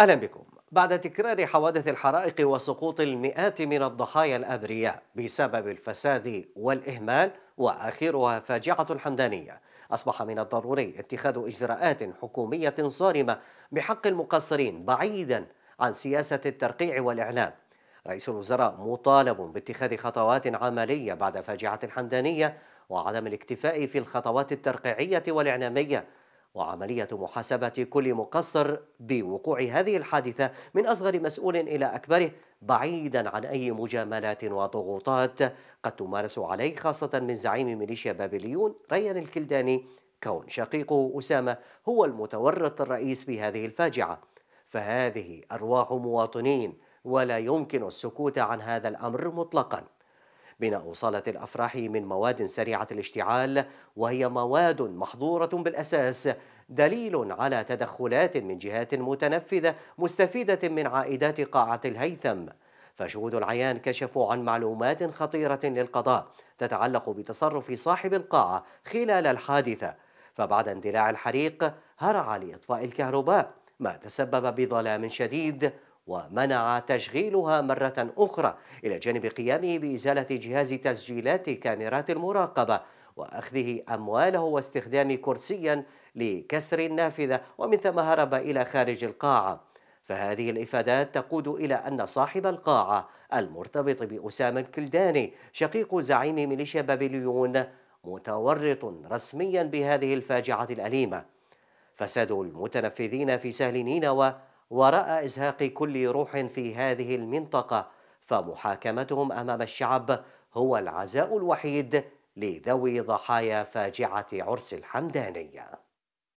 أهلا بكم بعد تكرار حوادث الحرائق وسقوط المئات من الضحايا الأبرياء بسبب الفساد والإهمال وآخرها فاجعة حمدانية أصبح من الضروري اتخاذ إجراءات حكومية صارمة بحق المقصرين بعيدا عن سياسة الترقيع والإعلام رئيس الوزراء مطالب باتخاذ خطوات عملية بعد فاجعة الحمدانية وعدم الاكتفاء في الخطوات الترقيعية والإعلامية وعملية محاسبة كل مقصر بوقوع هذه الحادثة من أصغر مسؤول إلى أكبره بعيدا عن أي مجاملات وضغوطات قد تمارس عليه خاصة من زعيم ميليشيا بابليون ريان الكلداني كون شقيقه أسامة هو المتورط الرئيس بهذه الفاجعة فهذه أرواح مواطنين ولا يمكن السكوت عن هذا الأمر مطلقاً بناء صالة الأفراح من مواد سريعة الاشتعال وهي مواد محظورة بالأساس دليل على تدخلات من جهات متنفذة مستفيدة من عائدات قاعة الهيثم فشهود العيان كشفوا عن معلومات خطيرة للقضاء تتعلق بتصرف صاحب القاعة خلال الحادثة فبعد اندلاع الحريق هرع لإطفاء الكهرباء ما تسبب بظلام شديد ومنع تشغيلها مرة أخرى إلى جانب قيامه بإزالة جهاز تسجيلات كاميرات المراقبة وأخذه أمواله واستخدام كرسيا لكسر النافذة ومن ثم هرب إلى خارج القاعة فهذه الإفادات تقود إلى أن صاحب القاعة المرتبط بأسامة الكلداني شقيق زعيم ميليشيا بابليون متورط رسميا بهذه الفاجعة الأليمة فساد المتنفذين في سهل نينوى وراء إزهاق كل روح في هذه المنطقة فمحاكمتهم أمام الشعب هو العزاء الوحيد لذوي ضحايا فاجعة عرس الحمدانية